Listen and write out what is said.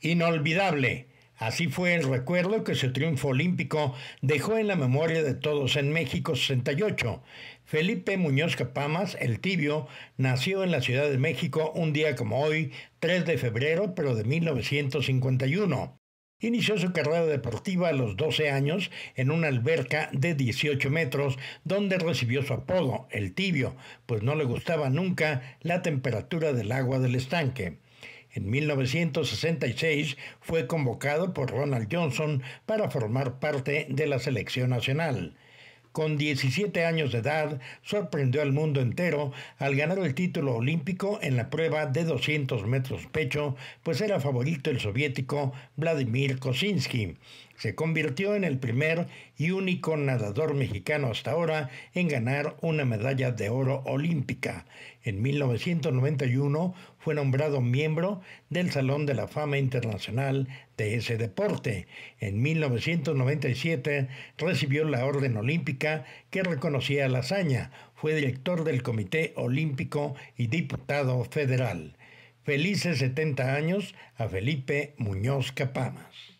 Inolvidable. Así fue el recuerdo que su triunfo olímpico dejó en la memoria de todos en México 68. Felipe Muñoz Capamas, el tibio, nació en la Ciudad de México un día como hoy, 3 de febrero, pero de 1951. Inició su carrera deportiva a los 12 años en una alberca de 18 metros donde recibió su apodo, el tibio, pues no le gustaba nunca la temperatura del agua del estanque. En 1966 fue convocado por Ronald Johnson para formar parte de la selección nacional. Con 17 años de edad, sorprendió al mundo entero al ganar el título olímpico en la prueba de 200 metros pecho, pues era favorito el soviético Vladimir Kosinsky se convirtió en el primer y único nadador mexicano hasta ahora en ganar una medalla de oro olímpica. En 1991 fue nombrado miembro del Salón de la Fama Internacional de ese deporte. En 1997 recibió la Orden Olímpica que reconocía la hazaña. Fue director del Comité Olímpico y diputado federal. Felices 70 años a Felipe Muñoz Capamas.